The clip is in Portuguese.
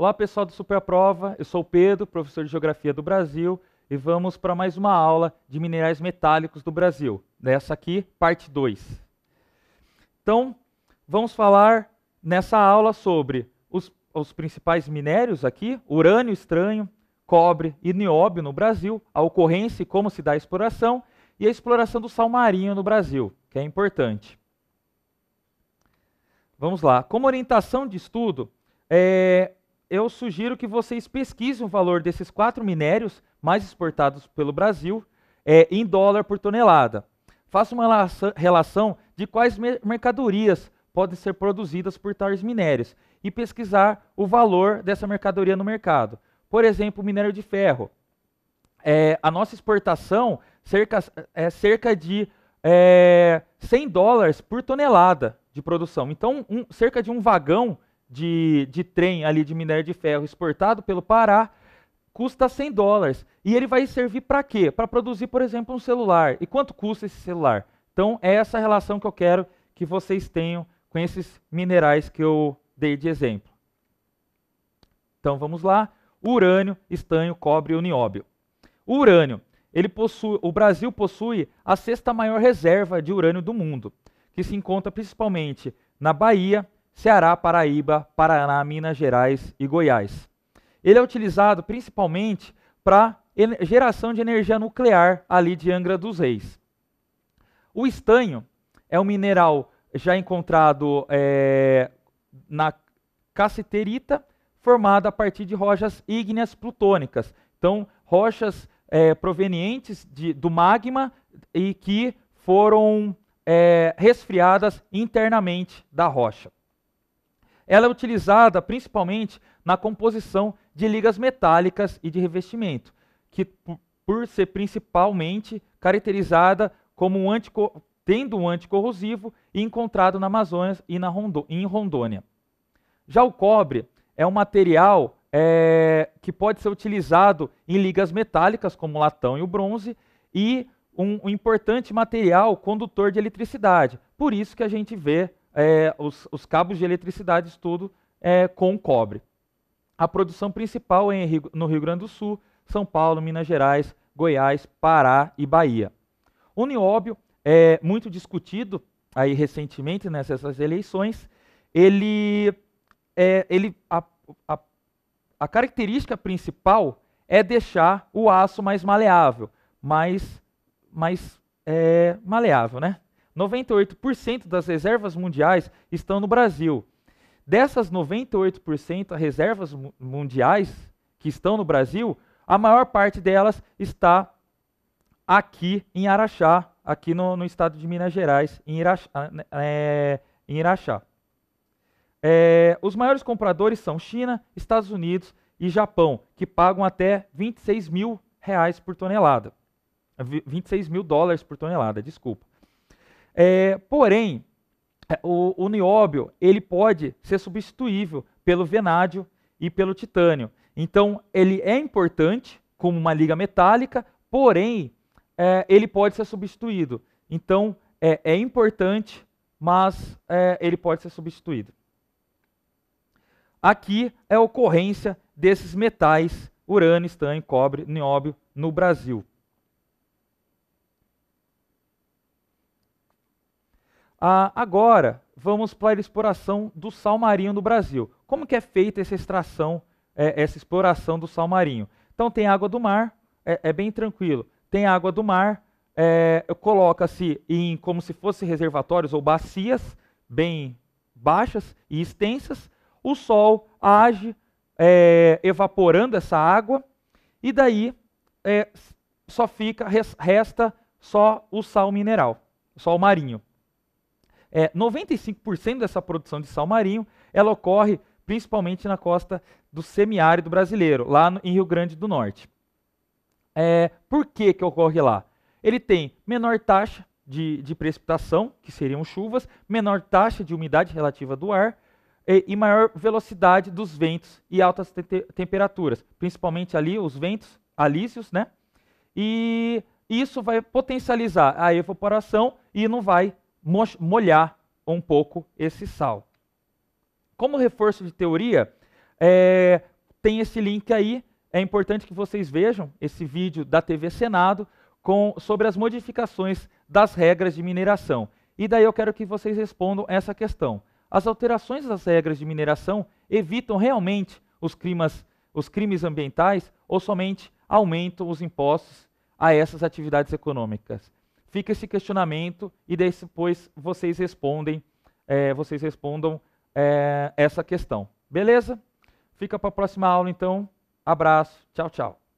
Olá, pessoal do Super Prova. Eu sou o Pedro, professor de Geografia do Brasil, e vamos para mais uma aula de minerais metálicos do Brasil. Nessa aqui, parte 2. Então, vamos falar nessa aula sobre os, os principais minérios aqui, urânio estranho, cobre e nióbio no Brasil, a ocorrência e como se dá a exploração, e a exploração do sal marinho no Brasil, que é importante. Vamos lá. Como orientação de estudo, é, eu sugiro que vocês pesquisem o valor desses quatro minérios mais exportados pelo Brasil é, em dólar por tonelada. Faça uma relação de quais mercadorias podem ser produzidas por tais minérios e pesquisar o valor dessa mercadoria no mercado. Por exemplo, minério de ferro. É, a nossa exportação cerca, é cerca de é, 100 dólares por tonelada de produção. Então, um, cerca de um vagão de, de trem ali de minério de ferro exportado pelo Pará custa 100 dólares. E ele vai servir para quê? Para produzir, por exemplo, um celular. E quanto custa esse celular? Então, é essa relação que eu quero que vocês tenham com esses minerais que eu dei de exemplo. Então, vamos lá. Urânio, estanho, cobre e nióbio. O urânio, ele possui, o Brasil possui a sexta maior reserva de urânio do mundo, que se encontra principalmente na Bahia, Ceará, Paraíba, Paraná, Minas Gerais e Goiás. Ele é utilizado principalmente para geração de energia nuclear ali de Angra dos Reis. O estanho é um mineral já encontrado é, na cassiterita, formada a partir de rochas ígneas plutônicas. Então, rochas é, provenientes de, do magma e que foram é, resfriadas internamente da rocha. Ela é utilizada principalmente na composição de ligas metálicas e de revestimento, que por ser principalmente caracterizada como um antico, tendo um anticorrosivo e encontrado na Amazônia e na em Rondônia. Já o cobre é um material é, que pode ser utilizado em ligas metálicas, como o latão e o bronze, e um, um importante material condutor de eletricidade. Por isso que a gente vê é, os, os, cabos de eletricidade, tudo é, com cobre. A produção principal é em, no Rio Grande do Sul, São Paulo, Minas Gerais, Goiás, Pará e Bahia. O nióbio é muito discutido aí recentemente né, nessas eleições. Ele, é, ele a, a, a característica principal é deixar o aço mais maleável, mais, mais é, maleável, né? 98% das reservas mundiais estão no Brasil. Dessas 98% das reservas mundiais que estão no Brasil, a maior parte delas está aqui em Araxá, aqui no, no estado de Minas Gerais, em Araxá. Ah, né, é, em É, os maiores compradores são China, Estados Unidos e Japão, que pagam até 26 mil reais por tonelada. 26 mil dólares por tonelada, desculpa. É, porém, é, o, o nióbio ele pode ser substituível pelo venádio e pelo titânio. Então, ele é importante como uma liga metálica, porém, é, ele pode ser substituído. Então, é, é importante, mas é, ele pode ser substituído. Aqui é a ocorrência desses metais, urânio, estanho, cobre, nióbio, no Brasil. Ah, agora, vamos para a exploração do sal marinho no Brasil. Como que é feita essa extração, é, essa exploração do sal marinho? Então, tem água do mar, é, é bem tranquilo. Tem água do mar, é, coloca-se em como se fossem reservatórios ou bacias bem baixas e extensas. O sol age é, evaporando essa água e daí é, só fica resta só o sal mineral, o sal marinho é, 95% dessa produção de sal marinho ela ocorre principalmente na costa do semiárido brasileiro, lá no, em Rio Grande do Norte. É, por que, que ocorre lá? Ele tem menor taxa de, de precipitação, que seriam chuvas, menor taxa de umidade relativa do ar e, e maior velocidade dos ventos e altas te temperaturas, principalmente ali os ventos alísios, né? E isso vai potencializar a evaporação e não vai molhar um pouco esse sal. Como reforço de teoria, é, tem esse link aí. É importante que vocês vejam esse vídeo da TV Senado com, sobre as modificações das regras de mineração. E daí eu quero que vocês respondam essa questão. As alterações das regras de mineração evitam realmente os crimes, os crimes ambientais ou somente aumentam os impostos a essas atividades econômicas? Fica esse questionamento e depois vocês respondem, é, vocês respondam é, essa questão. Beleza? Fica para a próxima aula, então. Abraço. Tchau, tchau.